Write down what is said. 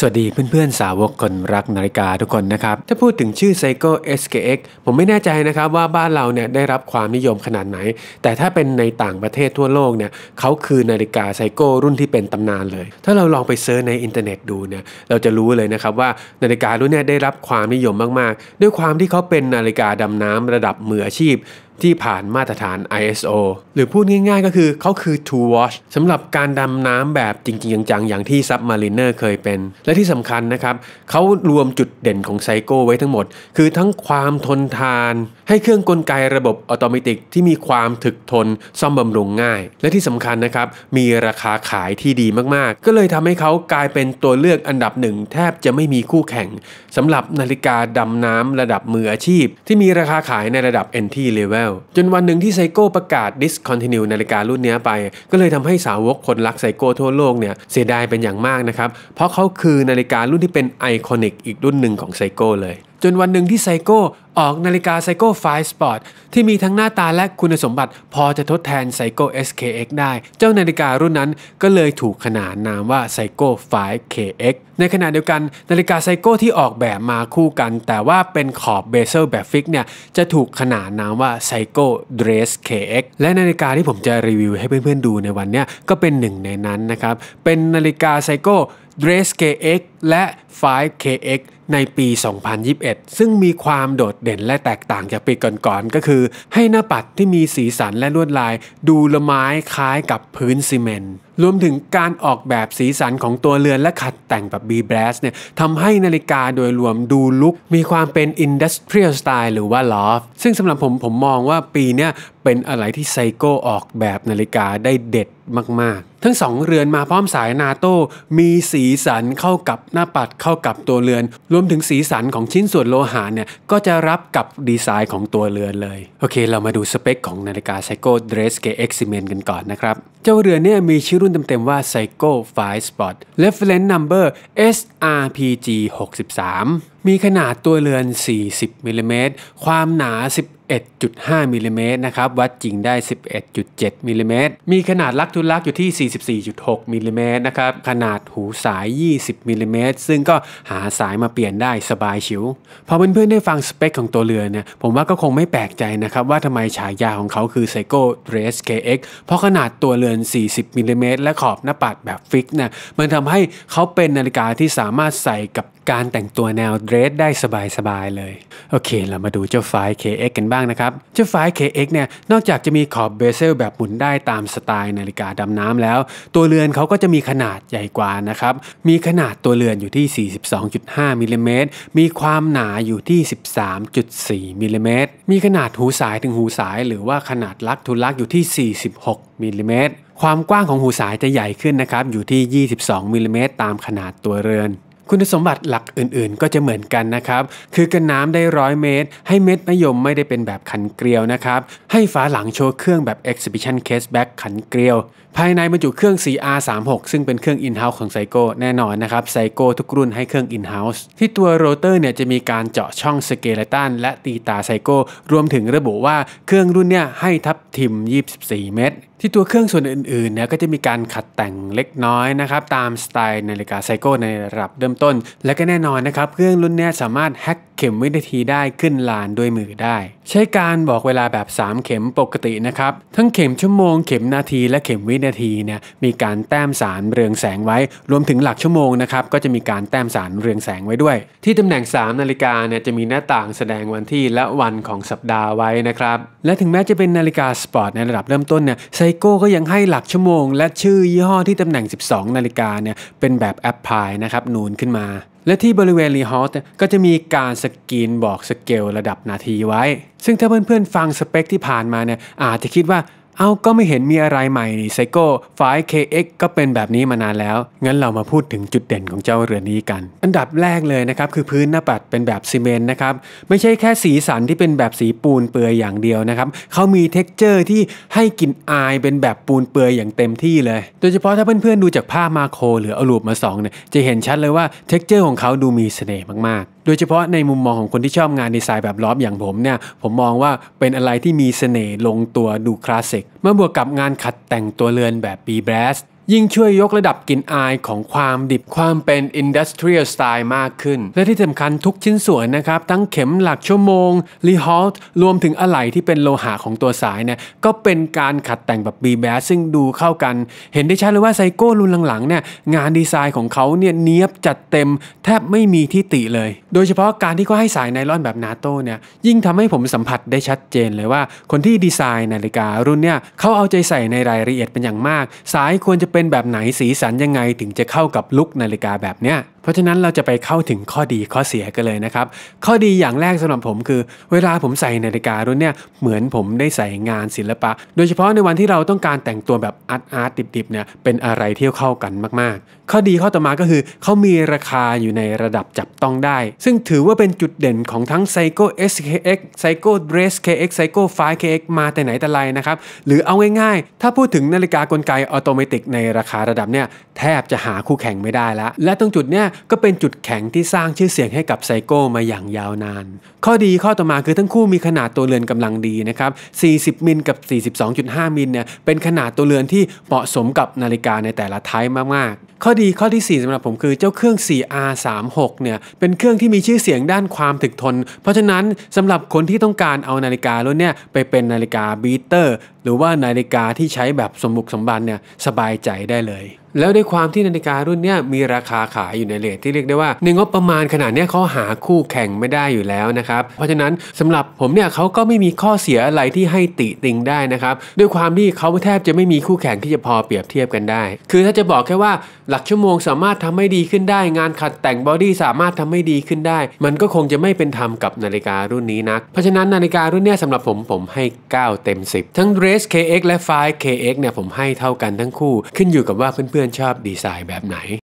สวัสดีเพื่อนๆ สาวกคนรักนาฬิกาทุกคนนะครับ ถ้าพูดถึงชื่อ Seiko SKX ผมไม่แน่ใจนะครับว่าบ้านเราเนี่ยได้รับความนิยมขนาดไหน แต่ถ้าเป็นในต่างประเทศทั่วโลกเนี่ยเขาคือนาฬิกาไซโก้รุ่นที่เป็นตำนานเลย ถ้าเราลองไปเซิร์ชในอินเทอร์เน็ตดูเนี่ยเราจะรู้เลยนะครับว่านาฬิการุ่นนี้ได้รับความนิยมมากๆ ด้วยความที่เขาเป็นนาฬิกาดำน้ำระดับมืออาชีพที่ผ่านมาตรฐาน ISO หรือพูดง่ายๆ ก็คือเขาคือ to watch สำหรับการดำน้ำแบบจริงๆจังๆ อย่างที่ Submariner เคยเป็น และที่สำคัญนะครับเขารวมจุดเด่นของไซโก้ไว้ทั้งหมด คือทั้งความทนทาน ให้เครื่องกลไกระบบอัตโนมัติที่มีความถึกทนซ่อมบำรุงง่าย และที่สำคัญนะครับ มีราคาขายที่ดีมากๆ ก็เลยทำให้เขากลายเป็นตัวเลือกอันดับหนึ่งแทบจะไม่มีคู่แข่งสำหรับนาฬิกาดำน้ำระดับมืออาชีพ ที่มีราคาขายในระดับ entry level ล้วจนวันหนึ่งที่ไซโก้ประกาศ discontinue นาฬิการุ่นนี้ไป ก็เลยทำให้สาวกคนรักไซโก้ทั่วโลกเนี่ยเสียดายเป็นอย่างมากนะครับ เพราะเขาคือนาฬิการุ่นที่เป็นไอคอนิกอีกรุ่นหนึ่งของไซโก้เลยจนวันหนึ่งที่ไซโก้ออกนาฬิกาไซโก้ไฟสปอร์ตที่มีทั้งหน้าตาและคุณสมบัติพอจะทดแทนไซโก้ SKX ได้ เจ้านาฬิการุ่นนั้นก็เลยถูกขนานนามว่าไซโก้ 5KX ในขณะเดียวกันนาฬิกาไซโก้ที่ออกแบบมาคู่กันแต่ว่าเป็นขอบเบเซลแบบฟิกเนี่ยจะถูกขนานนามว่าไซโก้ r ดรส KX และนาฬิกาที่ผมจะรีวิวให้เพื่อนๆดูในวันนี้ก็เป็นหนึ่งในนั้นนะครับ เป็นนาฬิกาไซโก้ r ดรส KX และ 5KX ในปี 2021 ซึ่งมีความโดดเด่นและแตกต่างจากปีก่อนๆก็คือให้หน้าปัดที่มีสีสันและลวดลาย ดูละไม้คล้ายกับพื้นซีเมนต์รวมถึงการออกแบบสีสันของตัวเรือนและขัดแต่งแบบ B-Brass เนี่ยทำให้นาฬิกาโดยรวมดูลุกมีความเป็น Industrial Style หรือว่า Loft ซึ่งสำหรับผมผมมองว่าปีเนี้ยเป็นอะไรที่ไซโกออกแบบนาฬิกาได้เด็ดมากๆ ทั้งสองเรือนมาพร้อมสายนาโต้มีสีสันเข้ากับหน้าปัดเข้ากับตัวเรือน รวมถึงสีสันของชิ้นส่วนโลหะเนี่ยก็จะรับกับดีไซน์ของตัวเรือนเลย โอเค เรามาดูสเปคของนาฬิกาไซโก้เดรสเกเอ็กซิเมนกันก่อนนะครับ เจ้าเรือนเนี่ยมีชื่อรุ่นเต็มๆว่าไซโก้ไฟสปอตเรฟเลนซ์นัมเบอร์ SRPG 63มีขนาดตัวเรือน 40มิลลิเมตรความหนา11.5มิลลิเมตรนะครับ วัดจริงได้ 11.7มิลลิเมตรมีขนาดลักทุลักอยู่ที่ 44.6มิลลิเมตรนะครับ ขนาดหูสาย 20มิลลิเมตรซึ่งก็หาสายมาเปลี่ยนได้สบายชิวพอเพื่อนๆได้ฟังสเปคของตัวเรือเนี่ยผมว่าก็คงไม่แปลกใจนะครับ ว่าทำไมฉายาของเขาคือไซโก้เรสเคเพราะขนาดตัวเรือน 40มิลลิเมตรและขอบหน้าปัดแบบฟิกนะมันทำให้เขาเป็นนาฬิกาที่สามารถใส่กับการแต่งตัวแนวเดรสได้สบาย ๆ เลย โอเค เรามาดูเจ้าไฟ KX กันบ้างนะครับ เจ้าไฟ KX เนี่ยนอกจากจะมีขอบเบเซลแบบหมุนได้ตามสไตล์นาฬิกาดำน้ำแล้ว ตัวเรือนเขาก็จะมีขนาดใหญ่กว่านะครับ มีขนาดตัวเรือนอยู่ที่ 42.5มิลลิเมตรมีความหนาอยู่ที่ 13.4มิลลิเมตรมีขนาดหูสายถึงหูสายหรือว่าขนาดลักทุลักอยู่ที่ 46มิลลิเมตรความกว้างของหูสายจะใหญ่ขึ้นนะครับอยู่ที่ 22มิลลิเมตรตามขนาดตัวเรือนคุณสมบัติหลักอื่นๆก็จะเหมือนกันนะครับ คือกันน้ำได้ร้อยเมตร ให้เม็ดมะยมไม่ได้เป็นแบบขันเกลียวนะครับ ให้ฝาหลังโชว์เครื่องแบบ Exhibition Caseback ขันเกลียว ภายในบรรจุเครื่อง CR36 ซึ่งเป็นเครื่อง in-house ของไซโก้แน่นอนนะครับไซโก้ทุกรุ่นให้เครื่อง in-house ที่ตัวโรเตอร์เนี่ยจะมีการเจาะช่องสเกลตันและตีตาไซโก้รวมถึงระบุว่าเครื่องรุ่นเนี่ยให้ทับทิม24 เมตรที่ตัวเครื่องส่วนอื่นๆเนี่ยก็จะมีการขัดแต่งเล็กน้อยนะครับตามสไตล์ นาฬิกาไซโก้ในระดับเริ่มต้น และก็แน่นอนนะครับ เครื่องรุ่นนี้สามารถแฮ็กเข็มวินาทีได้ขึ้นลานด้วยมือได้ ใช้การบอกเวลาแบบ 3 เข็มปกตินะครับ ทั้งเข็มชั่วโมง เข็มนาทีและเข็มวินาทีเนี่ยมีการแต้มสารเรืองแสงไว้ รวมถึงหลักชั่วโมงนะครับก็จะมีการแต้มสารเรืองแสงไว้ด้วย ที่ตำแหน่ง 3 นาฬิกาเนี่ยจะมีหน้าต่างแสดงวันที่และวันของสัปดาห์ไว้นะครับ และถึงแม้จะเป็นนาฬิกาสปอร์ตในระดับเริ่มต้นเนี่ยไซโก้ก็ยังให้หลักชั่วโมงและชื่อยี่ห้อที่ตำแหน่ง12 นาฬิกาเนี่ยเป็นแบบแอปพลายนะครับนูนขึ้นมาและที่บริเวณรีฮอลต์ก็จะมีการสกรีนบอกสเกลระดับนาทีไว้ ซึ่งถ้าเพื่อนๆฟังสเปคที่ผ่านมาเนี่ยอาจจะคิดว่าเอา ก็ไม่เห็นมีอะไรใหม่นี่ไซโก้ไฟล์ KX ก็เป็นแบบนี้มานานแล้ว งั้นเรามาพูดถึงจุดเด่นของเจ้าเรือนี้กัน อันดับแรกเลยนะครับคือพื้นหน้าปัดเป็นแบบซีเมนต์นะครับ ไม่ใช่แค่สีสันที่เป็นแบบสีปูนเปือยอย่างเดียวนะครับเขามีเท็กเจอร์ที่ให้กลิ่นอายเป็นแบบปูนเปือยอย่างเต็มที่เลย โดยเฉพาะถ้าเพื่อนๆดูจากภาพมาโครหรืออารูปมาสองเนี่ยจะเห็นชัดเลยว่าเท็กเจอร์ ของเขาดูมีเสน่ห์มาก ๆ โดยเฉพาะในมุมมองของคนที่ชอบงานดีไซน์แบบล้อมอย่างผมเนี่ย ผมมองว่าเป็นอะไรที่มีเสน่ห์ลงตัวดูคลาสสิกเมื่อบวกกับงานขัดแต่งตัวเรือนแบบบีแบรสยิ่งช่วยยกระดับกลิ่นอายของความดิบความเป็นอินดัสเทรียลสไตล์มากขึ้น และที่สำคัญทุกชิ้นส่วนนะครับ ทั้งเข็มหลักชั่วโมงรีฮอลรวมถึงอะไหล่ที่เป็นโลหะของตัวสายเนี่ยก็เป็นการขัดแต่งแบบบีแบสซึ่งดูเข้ากัน เห็นได้ชัดเลยว่าไซโก้รุ่นหลังๆเนี่ยงานดีไซน์ของเขาเนี่ยเนี้ยบจัดเต็มแทบไม่มีที่ติเลย โดยเฉพาะการที่เขาให้สายไนล่อนแบบนาโต้เนี่ยยิ่งทำให้ผมสัมผัสได้ชัดเจนเลยว่า คนที่ดีไซน์นาฬิกา รุ่นเนี่ยเขาเอาใจใส่ในรายละเอียดเป็นอย่างมาก สายควรจะเป็นแบบไหนสีสันยังไงถึงจะเข้ากับลุคนาฬิกาแบบเนี้ยเพราะฉะนั้นเราจะไปเข้าถึงข้อดีข้อเสียกันเลยนะครับ ข้อดีอย่างแรกสำหรับผม คือ เวลาผมใส่นาฬิการุ่นเนี่ยเหมือนผมได้ใส่งานศิลปะ โดยเฉพาะในวันที่เราต้องการแต่งตัวแบบอาร์ตอาร์ตดิบๆเนี่ยเป็นอะไรที่เข้ากันมากๆ ข้อดีข้อต่อมาก็คือ เขามีราคาอยู่ในระดับจับต้องได้ซึ่งถือว่าเป็นจุดเด่นของทั้ง Psycho SKX Psycho Dress KX Psycho 5 KX มาแต่ไหนแต่ไรนะครับหรือเอาง่ายๆ ถ้าพูดถึงนาฬิกากลไกออโตเมติกในราคาระดับเนี่ยแทบจะหาคู่แข่งไม่ได้แล้ว และตรงจุดเนี่ยก็เป็นจุดแข็งที่สร้างชื่อเสียงให้กับไซโก้มาอย่างยาวนาน ข้อดีข้อต่อมาคือทั้งคู่มีขนาดตัวเรือนกำลังดีนะครับ 40 มิลกับ 42.5 มิลเนี่ยเป็นขนาดตัวเรือนที่เหมาะสมกับนาฬิกาในแต่ละไทป์มากๆ ข้อดีข้อที่ 4 สำหรับผมคือเจ้าเครื่อง 4R36 เนี่ยเป็นเครื่องที่มีชื่อเสียงด้านความถึกทน เพราะฉะนั้นสำหรับคนที่ต้องการเอานาฬิการุ่นเนี่ยไปเป็นนาฬิกาบีเตอร์หรือว่านาฬิกาที่ใช้แบบสมบุกสมบันเนี่ยสบายใจได้เลยแล้วด้วยความที่นาฬิการุ่นนี้มีราคาขายอยู่ในเลทที่เรียกได้ว่า ในงบประมาณขนาดนี้เขาหาคู่แข่งไม่ได้อยู่แล้วนะครับเพราะฉะนั้นสำหรับผมเนี่ยเขาก็ไม่มีข้อเสียอะไรที่ให้ติติงได้นะครับด้วยความที่เขาแทบจะไม่มีคู่แข่งที่จะพอเปรียบเทียบกันได้ คือถ้าจะบอกแค่ว่า หลักชั่วโมงสามารถทำให้ดีขึ้นได้งานขัดแต่งบอดี้สามารถทำให้ดีขึ้นได้มันก็คงจะไม่เป็นธรรมกับนาฬิการุ่นนี้นักเพราะฉะนั้นนาฬิการุ่นนี้สำหรับผมผมให้9เต็ม10 ทั้ง r e s s KX และ f i v e KX เนี่ยผมให้เท่ากันทั้งคู่ ขึ้นอยู่กับว่าเพื่อนนชอบดีไซน์แบบไหน